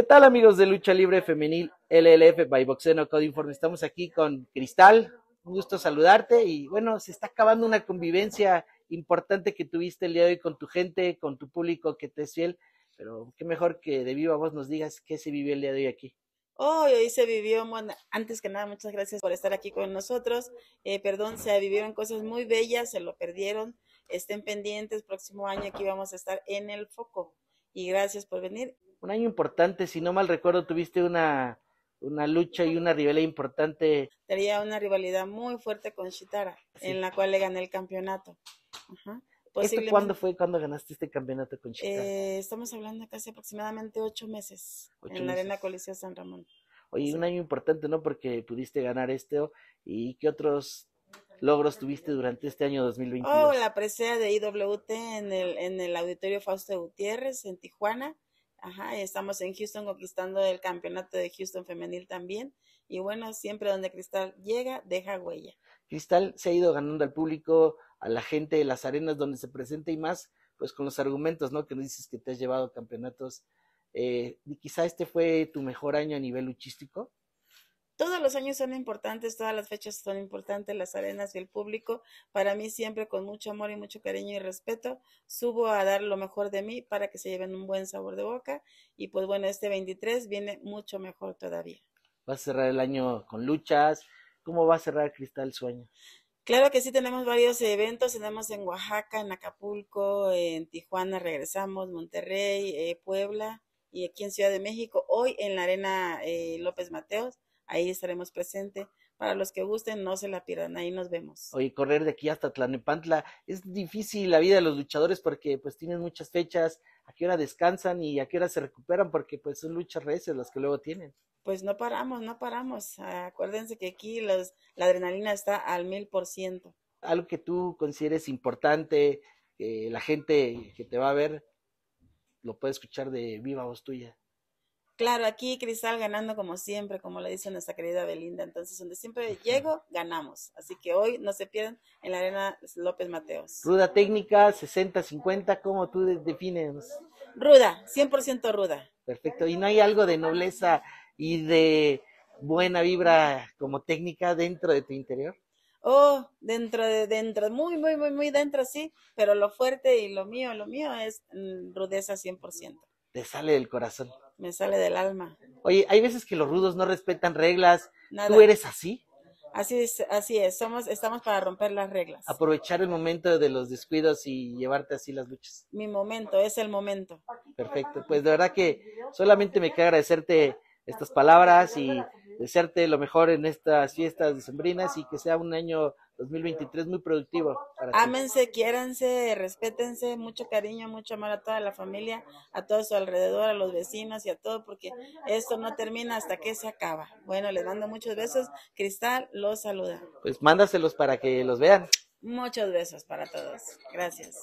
¿Qué tal amigos de Lucha Libre Femenil LLF by Boxeno Informe? Estamos aquí con Cristal, un gusto saludarte y bueno, se está acabando una convivencia importante que tuviste el día de hoy con tu gente, con tu público que te es fiel, pero qué mejor que de viva vos nos digas qué se vivió el día de hoy aquí. Hoy, se vivió, antes que nada, muchas gracias por estar aquí con nosotros. Eh, perdón, se vivieron cosas muy bellas, se lo perdieron. Estén pendientes, próximo año aquí vamos a estar en el foco. Y gracias por venir un año importante, si no mal recuerdo, tuviste una, una lucha y una rivalidad importante. Tenía una rivalidad muy fuerte con Shitara, en la cual le gané el campeonato. ¿Esto cuándo fue cuando ganaste este campeonato con Shitara? Eh, estamos hablando casi aproximadamente ocho meses en la Arena Coliseo San Ramón. Oye, un año importante, ¿no? Porque pudiste ganar este. ¿Y qué otros logros tuviste durante este año 2021? Oh, la presea de IWT en el, en el Auditorio Fausto Gutiérrez, en Tijuana Ajá, estamos en Houston conquistando el campeonato de Houston femenil también. Y bueno, siempre donde Cristal llega, deja huella. Cristal se ha ido ganando al público, a la gente de las arenas donde se presenta y más, pues con los argumentos, ¿no? Que nos dices que te has llevado campeonatos. Eh, y quizá este fue tu mejor año a nivel luchístico. Todos los años son importantes, todas las fechas son importantes, las arenas y el público. Para mí siempre con mucho amor y mucho cariño y respeto subo a dar lo mejor de mí para que se lleven un buen sabor de boca. Y pues bueno, este 23 viene mucho mejor todavía. Va a cerrar el año con luchas. ¿Cómo va a cerrar Cristal Sueño? Claro que sí, tenemos varios eventos, tenemos en Oaxaca, en Acapulco, en Tijuana, regresamos, Monterrey, eh, Puebla y aquí en Ciudad de México, hoy en la Arena eh, López Mateos Ahí estaremos presentes. Para los que gusten, no se la pierdan. Ahí nos vemos. Oye, correr de aquí hasta Tlanepantla. Es difícil la vida de los luchadores porque pues tienen muchas fechas. ¿A qué hora descansan y a qué hora se recuperan? Porque pues son luchas reces las que luego tienen. Pues no paramos, no paramos. Acuérdense que aquí los, la adrenalina está al mil por ciento. Algo que tú consideres importante, que la gente que te va a ver lo puede escuchar de viva voz tuya. Claro, aquí Cristal ganando como siempre, como le dice nuestra querida Belinda. Entonces, donde siempre llego, ganamos. Así que hoy no se pierdan en la arena López Mateos. Ruda técnica, 60-50, ¿cómo tú defines? Ruda, 100% ruda. Perfecto. ¿Y no hay algo de nobleza y de buena vibra como técnica dentro de tu interior? Oh, dentro de dentro, muy, muy, muy, muy dentro, sí. Pero lo fuerte y lo mío, lo mío es mm, rudeza 100%. Te sale del corazón. Me sale del alma. Oye, hay veces que los rudos no respetan reglas. ¿Tú eres así? Así es, así es. Somos, estamos para romper las reglas. Aprovechar el momento de los descuidos y llevarte así las luchas. Mi momento, es el momento. Perfecto. Pues de verdad que solamente me queda agradecerte estas palabras y desearte lo mejor en estas fiestas decembrinas y que sea un año 2023 muy productivo. Para Ámense, ti. quiéranse, respétense, mucho cariño, mucho amor a toda la familia, a todo su alrededor, a los vecinos y a todo, porque esto no termina hasta que se acaba. Bueno, les mando muchos besos. Cristal los saluda. Pues mándaselos para que los vean. Muchos besos para todos. Gracias.